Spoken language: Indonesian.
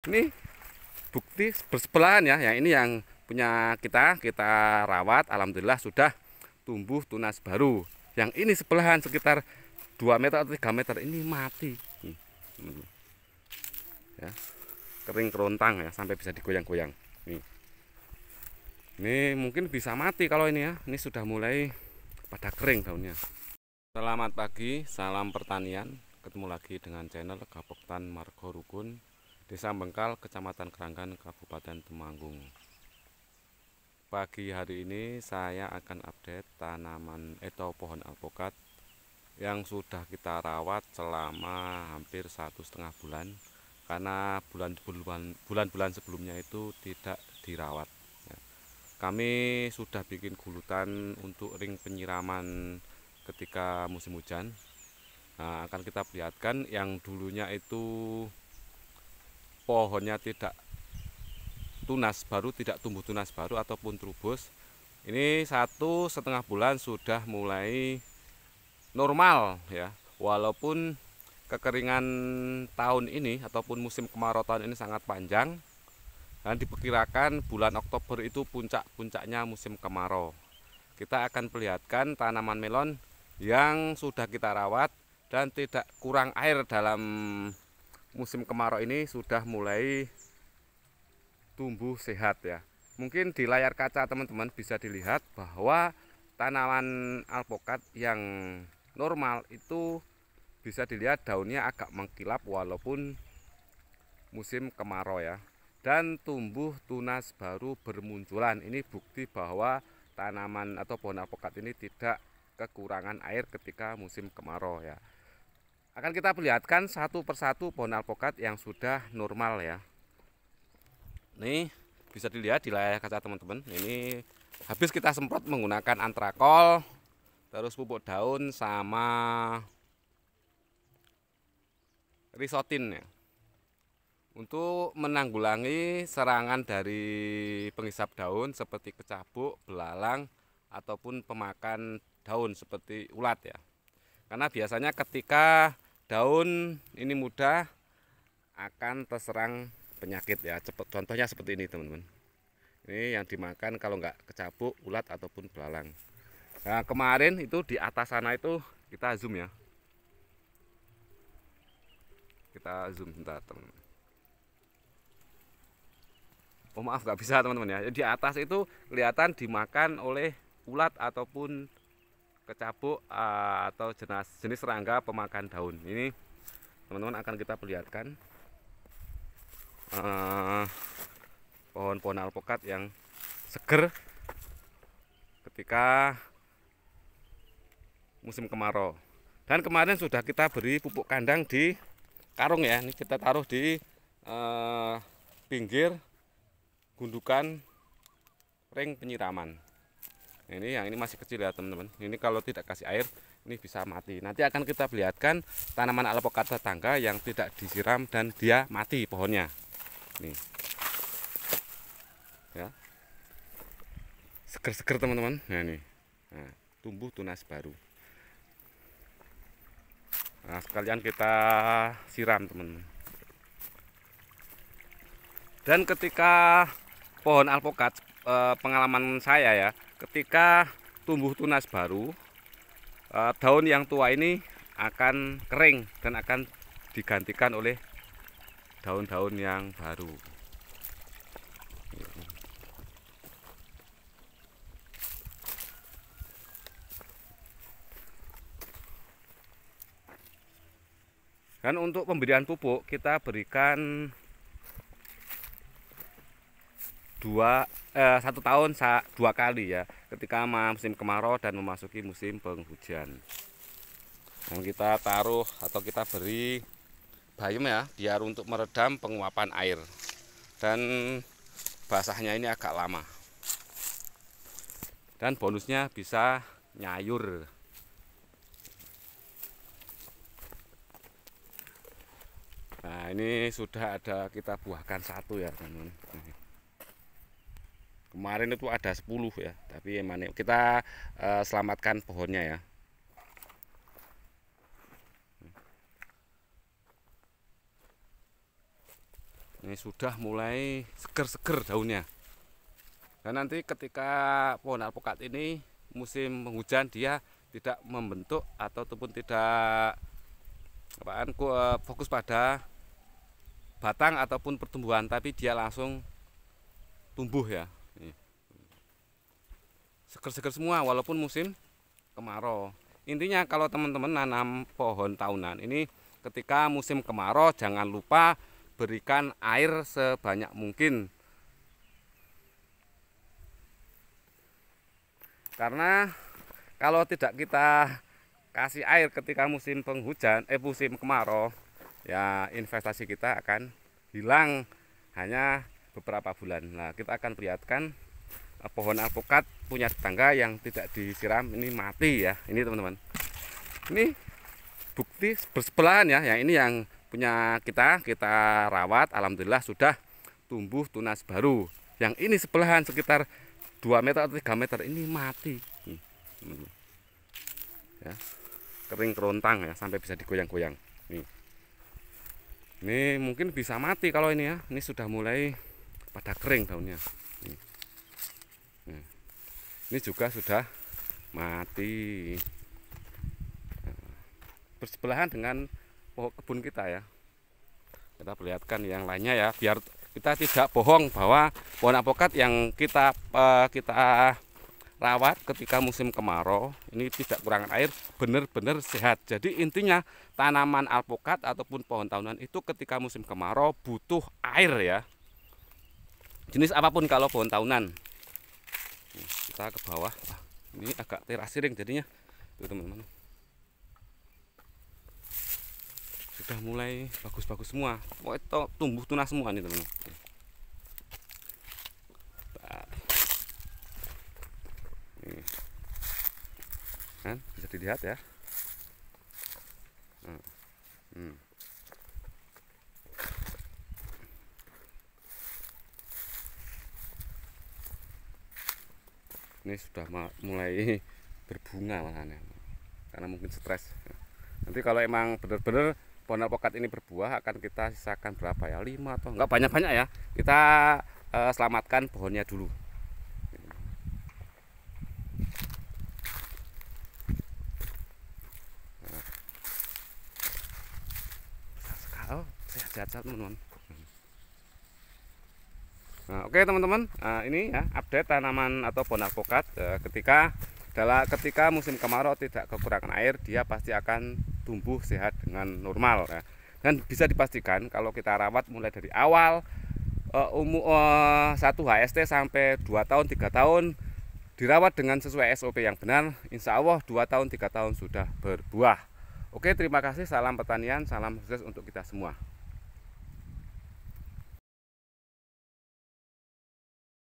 Ini bukti bersebelahan ya. Yang ini yang punya kita, kita rawat. Alhamdulillah sudah tumbuh tunas baru. Yang ini sebelahan sekitar 2 meter atau 3 meter ini mati. Hmm. Hmm. Ya. Kering kerontang ya sampai bisa digoyang-goyang. Nih. Ini mungkin bisa mati kalau ini ya. Ini sudah mulai pada kering daunnya. Selamat pagi, salam pertanian. Ketemu lagi dengan channel Gapoktan Margo Rukun Desa Bengkal, Kecamatan Keranggan, Kabupaten Temanggung. Pagi hari ini saya akan update tanaman eh, atau pohon alpukat yang sudah kita rawat selama hampir satu setengah bulan karena bulan-bulan bulan-bulan sebelumnya itu tidak dirawat. Ya. Kami sudah bikin gulutan untuk ring penyiraman ketika musim hujan. Nah, akan kita perlihatkan yang dulunya itu pohonnya tidak tunas baru tidak tumbuh tunas baru ataupun trubus ini satu setengah bulan sudah mulai normal ya walaupun kekeringan tahun ini ataupun musim kemarau tahun ini sangat panjang dan diperkirakan bulan Oktober itu puncak-puncaknya musim kemarau kita akan perlihatkan tanaman melon yang sudah kita rawat dan tidak kurang air dalam musim kemarau ini sudah mulai tumbuh sehat ya mungkin di layar kaca teman-teman bisa dilihat bahwa tanaman alpukat yang normal itu bisa dilihat daunnya agak mengkilap walaupun musim kemarau ya dan tumbuh tunas baru bermunculan ini bukti bahwa tanaman atau pohon alpukat ini tidak kekurangan air ketika musim kemarau ya akan kita perlihatkan satu persatu pohon alpukat yang sudah normal ya ini bisa dilihat di layar kaca teman-teman ini habis kita semprot menggunakan antrakol terus pupuk daun sama risotin ya untuk menanggulangi serangan dari pengisap daun seperti kecabuk, belalang ataupun pemakan daun seperti ulat ya karena biasanya ketika daun ini muda akan terserang penyakit ya. Cepet. Contohnya seperti ini teman-teman. Ini yang dimakan kalau nggak kecabuk, ulat ataupun belalang. Nah kemarin itu di atas sana itu kita zoom ya. Kita zoom sebentar teman-teman. Oh maaf nggak bisa teman-teman ya. Di atas itu kelihatan dimakan oleh ulat ataupun kecabuk eh, atau jenis jenis serangga pemakan daun ini teman-teman akan kita perlihatkan pohon-pohon eh, uh, alpukat yang seger ketika musim kemarau dan kemarin sudah kita beri pupuk kandang di karung ya ini kita taruh di uh, pinggir gundukan ring penyiraman ini yang ini masih kecil ya teman-teman ini kalau tidak kasih air ini bisa mati nanti akan kita lihatkan tanaman alpukat tetangga yang tidak disiram dan dia mati pohonnya nih ya seger-seger teman-teman nah nih nah, tumbuh tunas baru nah sekalian kita siram teman-teman dan ketika pohon alpukat eh, pengalaman saya ya ketika tumbuh tunas baru eh, daun yang tua ini akan kering dan akan digantikan oleh daun-daun yang baru dan untuk pemberian pupuk kita berikan dua eh, satu tahun dua kali ya ketika musim kemarau dan memasuki musim penghujan yang kita taruh atau kita beri bayam ya biar untuk meredam penguapan air dan basahnya ini agak lama dan bonusnya bisa nyayur nah ini sudah ada kita buahkan satu ya teman-teman nah, kemarin itu ada 10 ya tapi emang kita uh, selamatkan pohonnya ya ini sudah mulai seger-seger daunnya dan nanti ketika pohon alpukat ini musim hujan dia tidak membentuk ataupun tidak apaan eh, fokus pada batang ataupun pertumbuhan tapi dia langsung tumbuh ya seger-seger semua walaupun musim kemarau intinya kalau teman-teman nanam pohon tahunan ini ketika musim kemarau jangan lupa berikan air sebanyak mungkin karena kalau tidak kita kasih air ketika musim penghujan eh musim kemarau ya investasi kita akan hilang hanya beberapa bulan nah kita akan perlihatkan pohon alpukat punya tetangga yang tidak disiram ini mati ya ini teman-teman ini bukti bersebelahan ya yang ini yang punya kita kita rawat alhamdulillah sudah tumbuh tunas baru yang ini sebelahan sekitar 2 meter atau 3 meter ini mati nih, teman -teman. ya kering kerontang ya sampai bisa digoyang-goyang nih ini mungkin bisa mati kalau ini ya ini sudah mulai pada kering daunnya ini juga sudah mati nah, bersebelahan dengan pohon kebun kita ya kita perlihatkan yang lainnya ya biar kita tidak bohong bahwa pohon apokat yang kita eh, kita rawat ketika musim kemarau ini tidak kurang air benar-benar sehat jadi intinya tanaman alpukat ataupun pohon tahunan itu ketika musim kemarau butuh air ya jenis apapun kalau pohon tahunan rata ke bawah ini agak terasiring jadinya tuh teman-teman sudah mulai bagus-bagus semua mau itu tumbuh tunas semua nih teman-teman kan bisa dilihat ya nah, hmm. Hmm. ini sudah mulai berbunga malahan karena mungkin stres nanti kalau emang benar-benar pohon alpukat ini berbuah akan kita sisakan berapa ya lima atau enggak banyak-banyak ya kita uh, selamatkan pohonnya dulu Oh, sehat-sehat teman-teman. sehat-sehat teman-teman Nah, oke okay, teman-teman, uh, ini ya update tanaman atau pohon avokat uh, eh, ketika adalah ketika musim kemarau tidak kekurangan air, dia pasti akan tumbuh sehat dengan normal ya. Dan bisa dipastikan kalau kita rawat mulai dari awal uh, eh, umur uh, 1 HST sampai 2 tahun, 3 tahun dirawat dengan sesuai SOP yang benar, insya Allah 2 tahun, 3 tahun sudah berbuah. Oke, terima kasih. Salam pertanian, salam sukses untuk kita semua.